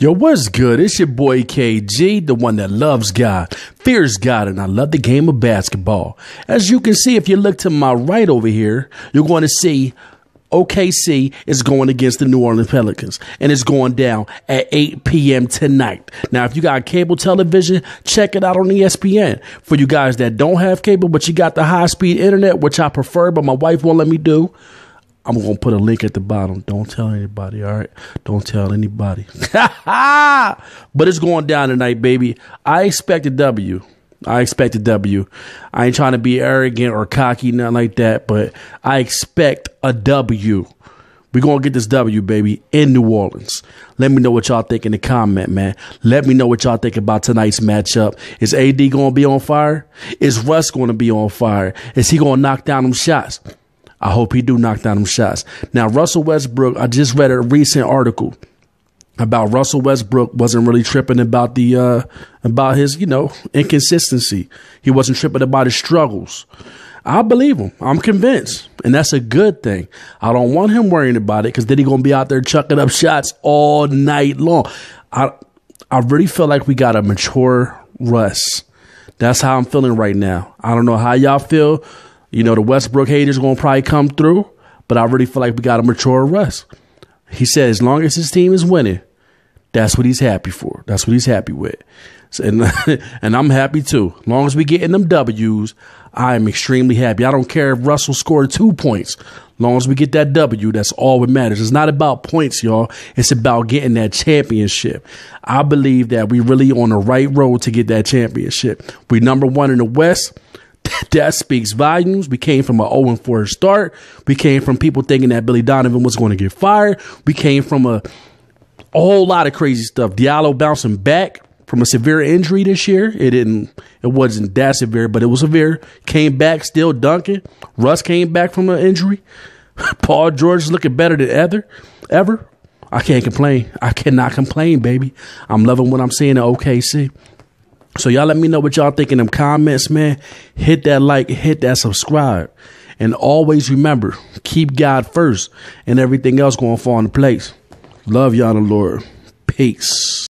Yo, what's good? It's your boy KG, the one that loves God, fears God, and I love the game of basketball. As you can see, if you look to my right over here, you're going to see OKC is going against the New Orleans Pelicans, and it's going down at 8 p.m. tonight. Now, if you got cable television, check it out on ESPN. For you guys that don't have cable, but you got the high speed internet, which I prefer, but my wife won't let me do. I'm gonna put a link at the bottom. Don't tell anybody, all right? Don't tell anybody. but it's going down tonight, baby. I expect a W. I expect a W. I ain't trying to be arrogant or cocky, nothing like that, but I expect a W. We're going to get this W, baby, in New Orleans. Let me know what y'all think in the comment, man. Let me know what y'all think about tonight's matchup. Is AD going to be on fire? Is Russ going to be on fire? Is he going to knock down them shots? I hope he do knock down them shots. Now, Russell Westbrook, I just read a recent article about Russell Westbrook wasn't really tripping about the uh, about his, you know, inconsistency. He wasn't tripping about his struggles. I believe him. I'm convinced. And that's a good thing. I don't want him worrying about it because then he's gonna be out there chucking up shots all night long. I I really feel like we got a mature Russ. That's how I'm feeling right now. I don't know how y'all feel. You know, the Westbrook haters going to probably come through, but I really feel like we got a mature Russ. He said as long as his team is winning, that's what he's happy for. That's what he's happy with. So, and, and I'm happy too. As long as we get in them W's, I am extremely happy. I don't care if Russell scored two points. As long as we get that W, that's all that matters. It's not about points, y'all. It's about getting that championship. I believe that we are really on the right road to get that championship. We number one in the West that speaks volumes. We came from an 0 4 start. We came from people thinking that Billy Donovan was going to get fired. We came from a, a whole lot of crazy stuff. Diallo bouncing back from a severe injury this year. It didn't it wasn't that severe, but it was severe. Came back still dunking. Russ came back from an injury. Paul George is looking better than ever ever. I can't complain. I cannot complain, baby. I'm loving what I'm seeing at OKC. So y'all let me know what y'all think in them comments, man. Hit that like, hit that subscribe. And always remember, keep God first and everything else gonna fall into place. Love y'all the Lord. Peace.